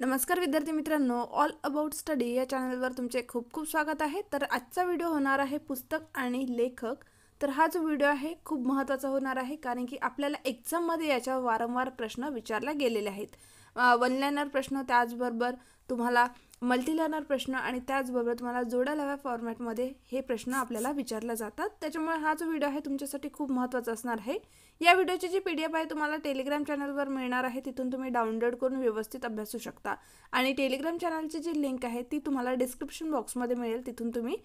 नमस्कार विद्यार्थी मित्रांनो ऑल अबाउट स्टडी या चॅनलवर तुमचे खूप खूप स्वागत आहे तर आजचा व्हिडिओ होणार आहे पुस्तक आणि लेखक तर हा जो व्हिडिओ आहे खूप महत्त्वाचा होणार आहे कारण की आपल्याला एक्झाममध्ये याच्यावर वारंवार प्रश्न विचारला गेलेले आहेत वन लॅनर प्रश्न त्याचबरोबर तुम्हाला मल्टी लॅनर प्रश्न आणि त्याचबरोबर तुम्हाला जोड्या लाव्या फॉर्मॅटमध्ये हे प्रश्न आपल्याला विचारले जातात त्याच्यामुळे हा जो व्हिडिओ आहे तुमच्यासाठी खूप महत्त्वाचा असणार आहे या व्हिडिओची जी पी डी एफ आहे तुम्हाला टेलिग्राम चॅनलवर मिळणार आहे तिथून तुम्ही डाउनलोड करून व्यवस्थित अभ्यासू शकता आणि टेलिग्राम चॅनलची जी लिंक आहे ती तुम्हाला डिस्क्रिप्शन बॉक्समध्ये मिळेल तिथून तुम्ही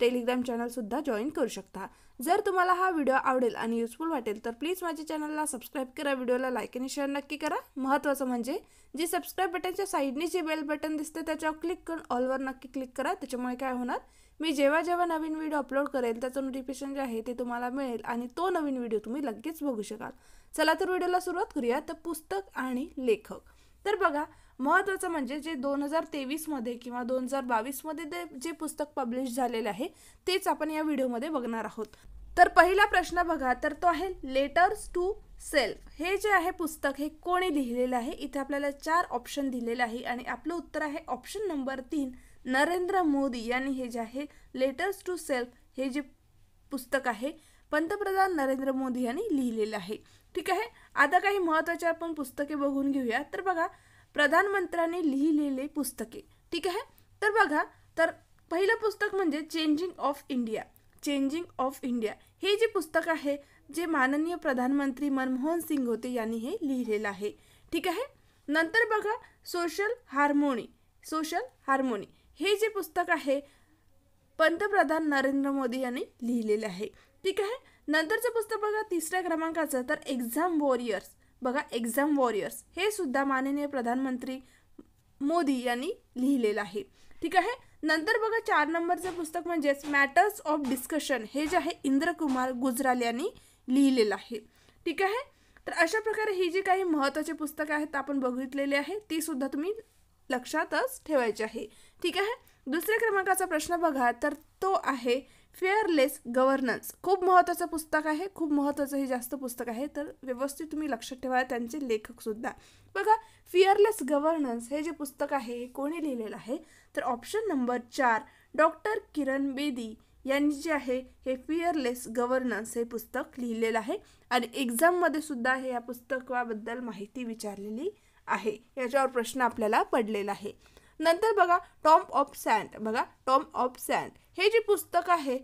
टेलिग्राम चॅनलसुद्धा जॉईन करू शकता जर तुम्हाला हा व्हिडिओ आवडेल आणि युजफुल वाटेल तर प्लीज माझ्या चॅनलला सबस्क्राईब करा व्हिडिओला लाईक आणि शेअर नक्की करा महत्त्वाचं म्हणजे जी सबस्क्राईब बटनच्या साईडने जे बेल बटन दिसते त्याच्यावर क्लिक करून ऑलवर नक्की क्लिक करा त्याच्यामुळे काय होणार मी जेव्हा जेव्हा नवीन व्हिडिओ अपलोड करेल त्याचं नोटिफिकेशन जे आहे ते तुम्हाला मिळेल आणि तो नवीन व्हिडिओ तुम्ही लगेच बघू शकाल चला तर व्हिडिओला सुरुवात करूया तर पुस्तक आणि लेखक तर बघा महत्त्वाचं म्हणजे जे दोन हजार तेवीसमध्ये किंवा दोन हजार बावीसमध्ये ते जे पुस्तक पब्लिश झालेलं आहे तेच आपण या व्हिडिओमध्ये बघणार आहोत तर पहिला प्रश्न बघा तर तो आहे लेटर्स टू सेल्फ हे जे आहे पुस्तक हे कोणी लिहिलेलं आहे इथे आपल्याला चार ऑप्शन दिलेलं आहे आणि आपलं उत्तर आहे ऑप्शन नंबर तीन नरेंद्र मोदी यांनी हे जे आहे लेटर्स टू सेल्फ हे जे पुस्तक आहे पंतप्रधान नरेंद्र मोदी यांनी लिहिलेलं आहे ठीक आहे आता काही महत्त्वाच्या आपण पुस्तके बघून घेऊया तर बघा प्रधानमंत्र्यांनी लिहिलेले पुस्तके ठीक आहे तर बघा तर पहिलं पुस्तक म्हणजे changing of India changing of India हे जे पुस्तक आहे जे माननीय प्रधानमंत्री मनमोहन सिंग होते यांनी हे लिहिलेलं आहे ठीक आहे नंतर बघा सोशल हार्मोनी सोशल हार्मोनी हे जे पुस्तक आहे पंतप्रधान नरेंद्र मोदी यांनी लिहिलेलं आहे ठीक आहे नंतरचं पुस्तक बघा तिसऱ्या क्रमांकाचं तर एक्झाम वॉरियर्स बघा एक्झाम वॉरियर्स हे सुद्धा माननीय प्रधानमंत्री मोदी यांनी लिहिलेलं आहे ठीक आहे नंतर बघा चार नंबरचं पुस्तक म्हणजेच मॅटर्स ऑफ डिस्कशन हे जे आहे इंद्रकुमार गुजराल यांनी लिहिलेलं आहे ठीक आहे तर अशा प्रकारे ही जी काही महत्त्वाची पुस्तकं आहेत आपण बघितलेली आहे ती सुद्धा तुम्ही लक्षातच ठेवायचे आहे ठीक आहे दुसऱ्या क्रमांकाचा प्रश्न बघा तर तो आहे फेअरलेस गव्हर्नन्स खूप महत्त्वाचं पुस्तक आहे खूप महत्त्वाचं हे जास्त पुस्तक आहे तर व्यवस्थित तुम्ही लक्षात ठेवा त्यांचे लेखकसुद्धा बघा फिअरलेस गव्हर्नन्स हे जे पुस्तक आहे हे कोणी लिहिलेलं आहे तर ऑप्शन नंबर चार डॉक्टर किरण बेदी यांनी जे आहे हे फिअरलेस गव्हर्नन्स हे पुस्तक लिहिलेलं आहे आणि एक्झाममध्ये सुद्धा हे या पुस्तकाबद्दल माहिती विचारलेली आहे याच्यावर प्रश्न आपल्याला पडलेला आहे नंतर बघा टॉम ऑफ सँड बघा टॉम ऑफ सँड हे जे पुस्तक आहे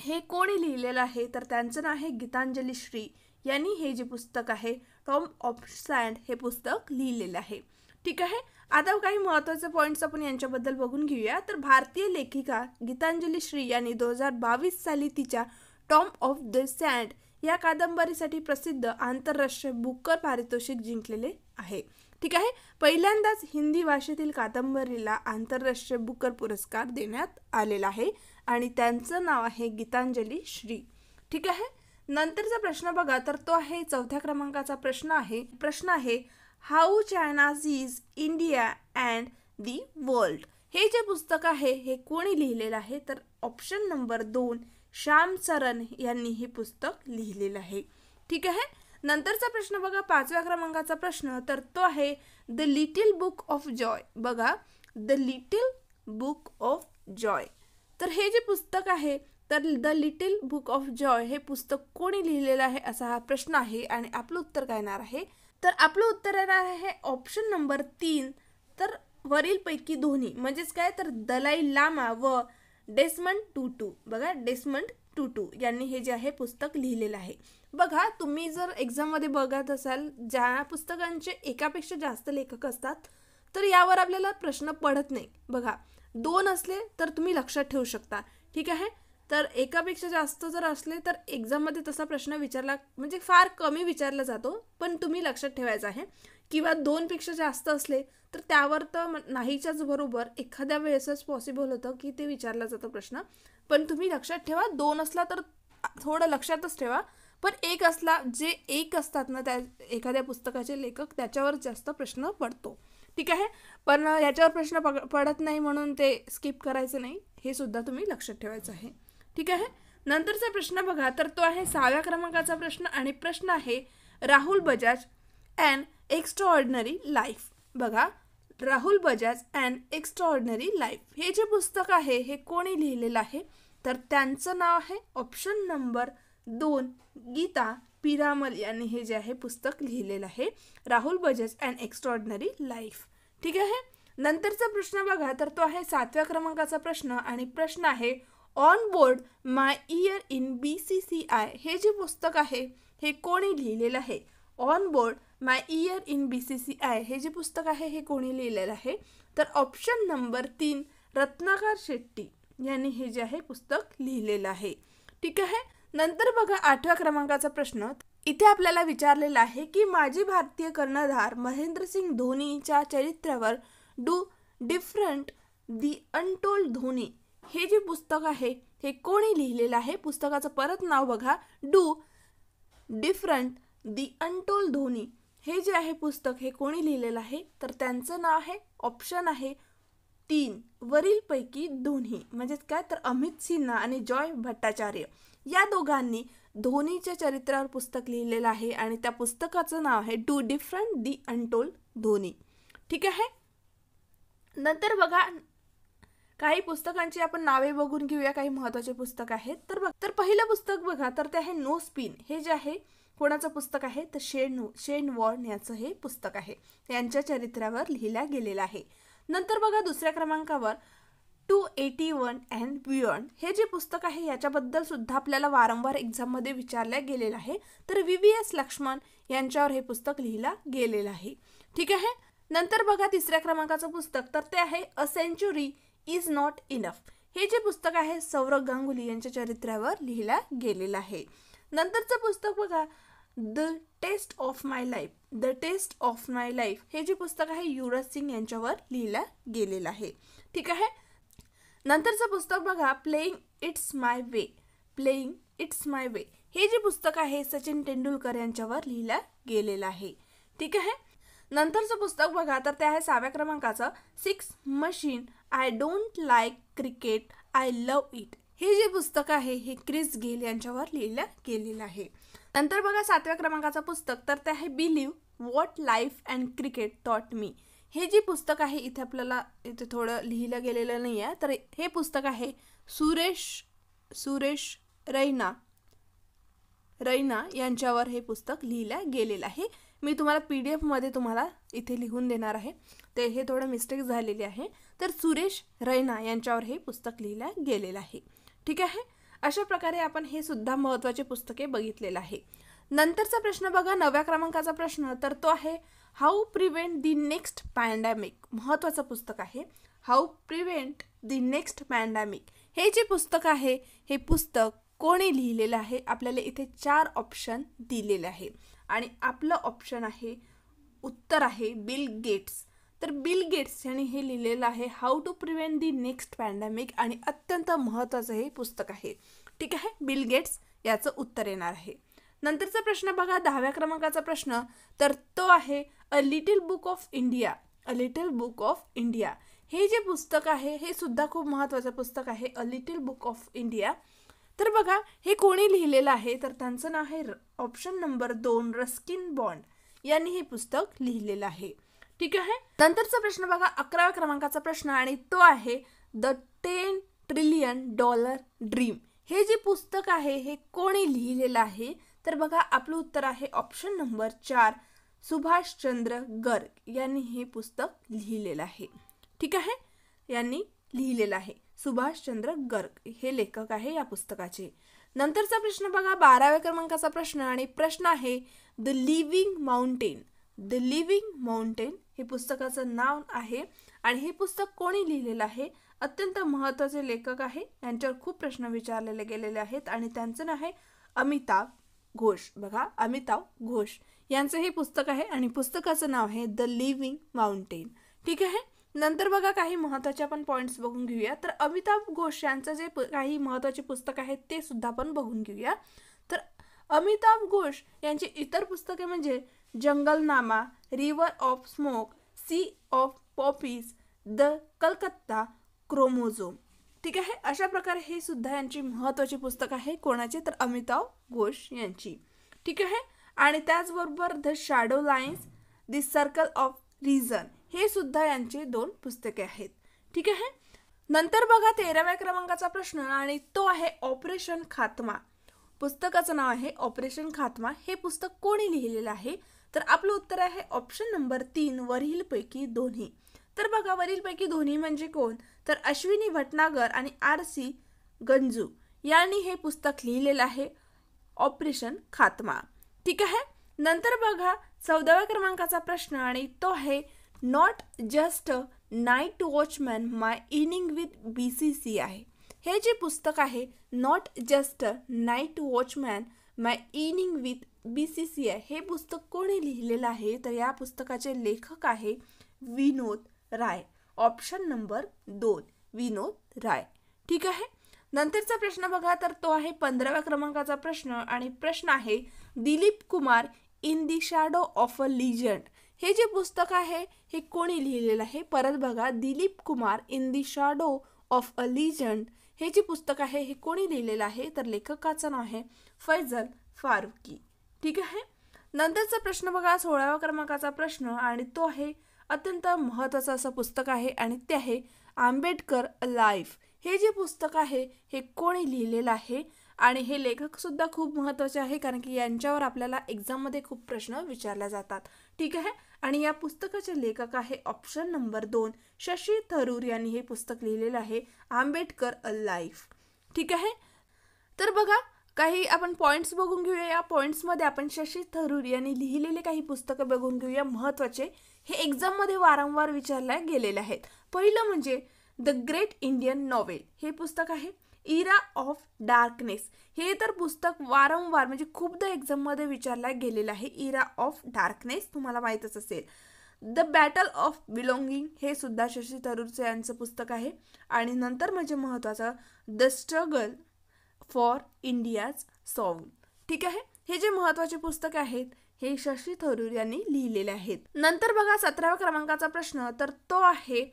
हे कोणी लिहिलेलं आहे तर त्यांचं नाव आहे गीतांजली श्री यांनी हे जे पुस्तक आहे टॉम ऑफ सँड हे पुस्तक लिहिलेलं आहे ठीक आहे आता काही महत्त्वाचे पॉईंट्स आपण यांच्याबद्दल बघून घेऊया तर भारतीय लेखिका गीतांजली श्री यांनी दोन हजार बावीस साली तिच्या टॉम ऑफ द सँड या कादंबरीसाठी प्रसिद्ध आंतरराष्ट्रीय बुकर पारितोषिक जिंकलेले आहे ठीक आहे पहिल्यांदाच हिंदी भाषेतील कादंबरीला आंतरराष्ट्रीय बुकर पुरस्कार देण्यात आलेला आहे आणि त्यांचं नाव आहे गीतांजली श्री ठीक आहे नंतरचा प्रश्न बघा तर तो आहे चौथ्या क्रमांकाचा प्रश्न आहे प्रश्न आहे how China's is India and the world हे जे पुस्तक आहे हे कोणी लिहिलेलं आहे तर ऑप्शन नंबर दोन श्यामचरण यांनी हे पुस्तक लिहिलेलं आहे ठीक आहे नंतरचा प्रश्न बघा पाचव्या क्रमांकाचा प्रश्न तर तो आहे the little book of joy बघा the little book of joy तर हे जे पुस्तक आहे तर the little book of joy हे पुस्तक कोणी लिहिलेलं आहे असा हा प्रश्न आहे आणि आपलं उत्तर काय येणार आहे तर आपलं उत्तर येणार आहे ऑप्शन नंबर तीन तर वरीलपैकी दोन्ही म्हणजेच काय तर दलाई लामा व डेस्मंड टू टू बघा डेस्मंड टू टू यांनी हे जे आहे पुस्तक लिहिलेलं आहे बघा तुम्ही जर एक्झाममध्ये बघत असाल ज्या पुस्तकांचे एकापेक्षा जास्त लेखक असतात तर यावर आपल्याला प्रश्न पडत नाही बघा दोन असले तर तुम्ही लक्षात ठेवू शकता ठीक आहे तर एकापेक्षा जास्त जर असले तर एक्झाममध्ये तसा प्रश्न विचारला म्हणजे फार कमी विचारला जातो पण तुम्ही लक्षात ठेवायचं आहे किंवा दोनपेक्षा जास्त असले तर त्यावर तर नाहीच्याच बरोबर एखाद्या वेळेसच पॉसिबल होतं की ते विचारला जातो प्रश्न पण तुम्ही लक्षात ठेवा दोन असला तर थोडं लक्षातच ठेवा पण एक असला जे एक असतात ना त्या एखाद्या पुस्तकाचे लेखक त्याच्यावर जास्त प्रश्न पडतो ठीक आहे पण याच्यावर प्रश्न पग पडत नाही म्हणून ते स्किप करायचं नाही हे सुद्धा तुम्ही लक्षात ठेवायचं आहे ठीक आहे नंतरचा प्रश्न बघा तर तो आहे सहाव्या क्रमांकाचा प्रश्न आणि प्रश्न आहे Rahul Bajaj and extraordinary life बघा Rahul Bajaj and extraordinary life हे जे पुस्तक आहे हे कोणी लिहिलेलं आहे तर त्यांचं नाव आहे ऑप्शन नंबर दोन गीता पिरामल यांनी हे जे आहे पुस्तक लिहिलेलं आहे Rahul Bajaj and extraordinary life ठीक आहे नंतरचा प्रश्न बघा तर तो आहे सातव्या क्रमांकाचा प्रश्न आणि प्रश्न आहे on board my year in B C C I हे जे पुस्तक आहे हे कोणी लिहिलेलं आहे on board my year in B C C I हे जे पुस्तक आहे हे कोणी लिहिलेलं आहे तर ऑप्शन नंबर तीन रत्नाकर शेट्टी यांनी हे जे आहे पुस्तक लिहिलेलं आहे ठीक आहे नंतर बघा आठव्या क्रमांकाचा प्रश्न इथे आपल्याला विचारलेला आहे की माजी भारतीय कर्णधार महेंद्रसिंग धोनीच्या चरित्रावर do different the untold Dhoni हे जे पुस्तक आहे हे कोणी लिहिलेलं आहे पुस्तकाचं परत नाव बघा do different the untold Dhoni हे जे आहे पुस्तक हे कोणी लिहिलेलं आहे तर त्यांचं नाव आहे ऑप्शन आहे तीन वरीलपैकी दोन्ही म्हणजेच काय तर अमित सिन्हा आणि जॉय भट्टाचार्य या दोघांनी धोनीच्या चरित्रावर पुस्तक लिहिलेलं आहे आणि त्या पुस्तकाचं नाव आहे two different the untold Dhoni ठीक आहे नंतर बघा काही पुस्तकांची आपण नावे बघून घेऊया काही महत्त्वाचे पुस्तक आहेत तर बघ तर पहिलं पुस्तक बघा तर ते आहे नो स्पिन हे जे आहे कोणाचं पुस्तक आहे तर शेण शेन वॉर्न याचं हे पुस्तक आहे यांच्या चरित्रावर लिहिल्या गेलेलं आहे नंतर बघा दुसऱ्या क्रमांकावर two eighty one and beyond हे जे पुस्तक आहे याच्याबद्दल सुद्धा आपल्याला वारंवार एक्झाममध्ये विचारलं गेलेलं आहे तर व्ही व्ही एस लक्ष्मण यांच्यावर हे पुस्तक लिहिलं गेलेलं आहे ठीक आहे नंतर बघा तिसऱ्या क्रमांकाचं पुस्तक तर ते आहे a century is not enough हे जे पुस्तक आहे सौरभ गांगुली यांच्या चरित्रावर लिहिलं गेलेलं आहे नंतरचं पुस्तक बघा the test of my life the test of my life हे जे पुस्तक आहे युवराज सिंग यांच्यावर लिहिलं गेलेलं आहे ठीक आहे नंतरचं पुस्तक बघा playing it's my way playing it's my way हे जे पुस्तक आहे सचिन तेंडुलकर यांच्यावर लिहिलं गेलेलं आहे ठीक आहे नंतरचं पुस्तक बघा तर ते आहे सहाव्या क्रमांकाचं six machine I don't like cricket I love it हे जे पुस्तक आहे हे क्रिस गेल यांच्यावर लिहिलं गेलेलं आहे नंतर बघा सातव्या क्रमांकाचं पुस्तक तर ते आहे believe what life and cricket taught me हे जे पुस्तक आहे इथे आपल्याला इथे थोडं लिहिलं गेलेलं नाही आहे तर हे पुस्तक आहे सुरेश सुरेश रैना रैना यांच्यावर हे पुस्तक लिहिलं गेलेलं आहे मी तुम्हाला पी डी एफमध्ये तुम्हाला इथे लिहून देणार आहे ते हे थोडं मिस्टेक झालेली आहे तर सुरेश रैना यांच्यावर हे पुस्तक लिहिलं गेलेलं आहे ठीक आहे अशा प्रकारे आपण हे सुद्धा महत्त्वाचे पुस्तके बघितलेलं आहे नंतरचा प्रश्न बघा नव्या क्रमांकाचा प्रश्न तर तो आहे how prevent the next pandemic महत्त्वाचं पुस्तक आहे how prevent the next pandemic हे जे पुस्तक आहे हे पुस्तक कोणी लिहिलेलं आहे आपल्याला इथे चार ऑप्शन दिलेले आहे आणि आपलं ऑप्शन आहे उत्तर आहे बिल गेट्स तर बिल गेट्स यांनी हे लिहिलेलं आहे how to prevent the next pandemic आणि अत्यंत महत्त्वाचं हे पुस्तक आहे ठीक आहे बिल गेट्स याचं उत्तर येणार आहे नंतरचा प्रश्न बघा दहाव्या क्रमांकाचा प्रश्न तर तो आहे a little book of India a little book of India हे जे पुस्तक आहे हे सुद्धा खूप महत्त्वाचं पुस्तक आहे a little book of India तर बघा हे कोणी लिहिलेलं आहे तर त्यांचं नाव आहे ऑप्शन नंबर दोन रस्किन बॉन्ड यांनी हे पुस्तक लिहिलेलं आहे ठीक आहे नंतरचा प्रश्न बघा अकराव्या क्रमांकाचा प्रश्न आणि तो आहे the ten trillion dollar dream हे जे पुस्तक आहे हे कोणी लिहिलेलं आहे तर बघा आपलं उत्तर आहे ऑप्शन नंबर चार सुभाषचंद्र गर्ग यांनी हे पुस्तक लिहिलेलं आहे ठीक आहे यांनी लिहिलेलं आहे सुभाषचंद्र गर्ग हे लेखक आहे या पुस्तकाचे नंतरचा प्रश्न बघा बाराव्या क्रमांकाचा प्रश्न आणि प्रश्न आहे the living mountain the living mountain हे पुस्तकाचं नाव आहे आणि हे पुस्तक कोणी लिहिलेलं आहे अत्यंत महत्त्वाचे लेखक आहे यांच्यावर खूप प्रश्न विचारलेले गेलेले आहेत आणि त्यांचं नाव आहे अमिताभ घोष बघा अमिताभ घोष यांचं हे पुस्तक आहे आणि पुस्तकाचं नाव आहे द लिव्हिंग माउंटेन ठीक आहे नंतर बघा काही महत्त्वाचे आपण पॉईंट्स बघून घेऊया तर अमिताभ घोष यांचं जे काही महत्त्वाचे पुस्तक आहेत ते सुद्धा आपण बघून घेऊया तर अमिताभ घोष यांची इतर पुस्तके म्हणजे Junglenama river of smoke sea of poppies the Calcutta chromosome ठीक आहे अशा प्रकारे हे सुद्धा यांची महत्त्वाची पुस्तक आहे कोणाची तर अमिताभ घोष यांची ठीक आहे आणि त्याचबरोबर the shadow lines the circle of reason हे सुद्धा यांचे दोन पुस्तके आहेत ठीक आहे नंतर बघा तेराव्या क्रमांकाचा प्रश्न आणि तो आहे ऑपरेशन खात्मा पुस्तकाचं नाव आहे ऑपरेशन खात्मा हे पुस्तक कोणी लिहिलेलं आहे तर आपलं उत्तर आहे ऑप्शन नंबर तीन वरीलपैकी दोन्ही तर बघा वरीलपैकी दोन्ही म्हणजे कोण तर अश्विनी भटनागर आणि आर सी गंजू यांनी हे पुस्तक लिहिलेलं आहे ऑपरेशन खात्मा ठीक आहे नंतर बघा चौदाव्या क्रमांकाचा प्रश्न आणि तो आहे not just night watchman my inning with B C C आहे हे जे पुस्तक आहे not just night watchman my inning with B C C I हे पुस्तक कोणी लिहिलेलं आहे तर या पुस्तकाचे लेखक आहे विनोद राय ऑप्शन नंबर दोन विनोद राय ठीक आहे नंतरचा प्रश्न बघा तर तो आहे पंधराव्या क्रमांकाचा प्रश्न आणि प्रश्न आहे Dilip Kumar in the shadow of a legend हे जे पुस्तक आहे हे कोणी लिहिलेलं आहे परत बघा Dilip Kumar in the shadow of a legend हे जे पुस्तक आहे हे कोणी लिहिलेलं आहे तर लेखकाचं नाव आहे फैजल फारुकी ठीक आहे नंतरचा प्रश्न बघा सोळाव्या क्रमांकाचा प्रश्न आणि तो आहे अत्यंत महत्त्वाचं असं पुस्तक आहे आणि ते आहे आंबेडकर अ लाईफ हे जे पुस्तक आहे हे कोणी लिहिलेलं आहे आणि हे लेखकसुद्धा खूप महत्त्वाचे आहे कारण की यांच्यावर आपल्याला एक्झाममध्ये खूप प्रश्न विचारले जातात ठीक आहे आणि या पुस्तकाचे लेखक आहे ऑप्शन नंबर दोन शशी थरूर यांनी हे पुस्तक लिहिलेलं आहे आंबेडकर अ लाईफ ठीक आहे तर बघा काही आपण पॉईंट्स बघून घेऊया या पॉईंट्समध्ये आपण शशी थरूर यांनी लिहिलेले काही पुस्तकं बघून घेऊया महत्त्वाचे हे एक्झाममध्ये वारंवार विचारल्या गेलेले आहेत पहिलं म्हणजे द ग्रेट इंडियन नॉवेल हे पुस्तक आहे इरा ऑफ डार्कनेस हे तर पुस्तक वारंवार म्हणजे खूपदा एक्झाममध्ये विचारला गेलेलं आहे इरा ऑफ डार्कनेस तुम्हाला माहीतच असेल द बॅटल ऑफ बिलोंगिंग हे सुद्धा शशी थरूरचं यांचं पुस्तक आहे आणि नंतर म्हणजे महत्त्वाचं the struggle for India's song ठीक आहे हे जे महत्त्वाचे पुस्तक आहेत हे शशी थरूर यांनी लिहिलेले आहेत नंतर बघा सतराव्या क्रमांकाचा प्रश्न तर तो आहे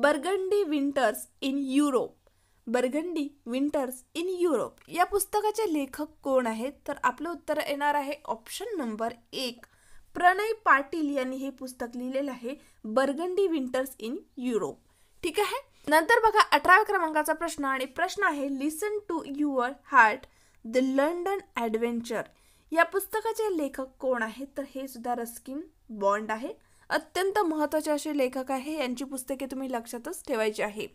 Burgundy winters in Europe Burgundy winters in Europe या पुस्तकाचे लेखक कोण आहेत तर आपलं उत्तर येणार आहे ऑप्शन नंबर एक प्रणय पाटील यांनी हे पुस्तक लिहिलेलं आहे बर्गंडी विंटर्स इन युरोप ठीक आहे नंतर बघा अठराव्या क्रमांकाचा प्रश्न आणि प्रश्न आहे listen to your heart the London adventure या पुस्तकाचे लेखक कोण आहेत तर हे सुद्धा रस्किन बॉन्ड आहे अत्यंत महत्त्वाचे असे लेखक आहे यांची पुस्तके तुम्ही लक्षातच ठेवायची आहे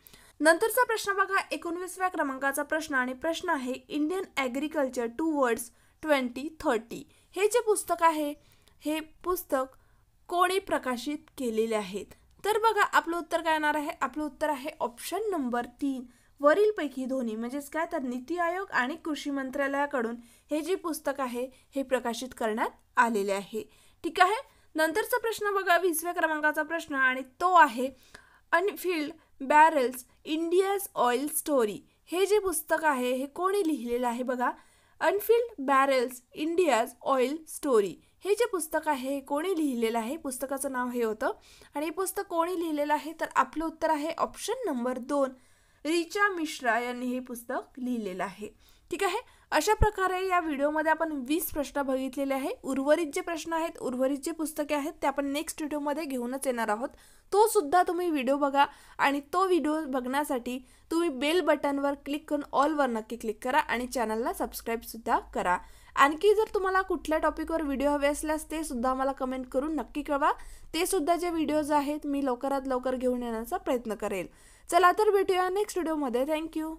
नंतरचा प्रश्न बघा एकोणवीसव्या क्रमांकाचा प्रश्न आणि प्रश्न आहे Indian agriculture towards twenty thirty हे जे पुस्तक आहे हे पुस्तक कोणी प्रकाशित केलेले आहेत तर बघा आपलं उत्तर काय येणार आहे आपलं उत्तर आहे ऑप्शन नंबर तीन वरीलपैकी दोन्ही म्हणजेच काय तर नीती आयोग आणि कृषी मंत्रालयाकडून हे जे पुस्तक आहे हे प्रकाशित करण्यात आलेले आहे ठीक आहे नंतरचा प्रश्न बघा वीसव्या क्रमांकाचा प्रश्न आणि तो आहे unfilled barrels India's oil story हे जे पुस्तक आहे हे कोणी लिहिलेलं आहे बघा unfilled barrels India's oil story हे जे पुस्तक आहे हे कोणी लिहिलेलं आहे पुस्तकाचं नाव हे होतं आणि हे पुस्तक कोणी लिहिलेलं आहे तर आपलं उत्तर आहे ऑप्शन नंबर दोन रिचा मिश्रा यांनी हे पुस्तक लिहिलेलं आहे ठीक आहे अशा प्रकारे या व्हिडिओमध्ये आपण वीस प्रश्न बघितलेले आहे उर्वरित जे प्रश्न आहेत उर्वरित जे पुस्तके आहेत ते आपण नेक्स्ट व्हिडिओमध्ये घेऊनच येणार आहोत तो सुद्धा तुम्ही व्हिडिओ बघा आणि तो व्हिडिओ बघण्यासाठी तुम्ही बेल बटनवर क्लिक करून ऑलवर नक्की क्लिक करा आणि चॅनलला सबस्क्राईबसुद्धा करा आणखी जर तुम्हाला कुठल्या टॉपिकवर व्हिडिओ हवे असल्यास ते सुद्धा मला कमेंट करून नक्की कळवा ते सुद्धा जे व्हिडिओज आहेत मी लवकरात लवकर घेऊन येण्याचा प्रयत्न करेल चला तर भेटूया नेक्स्ट व्हिडिओमध्ये थँक्यू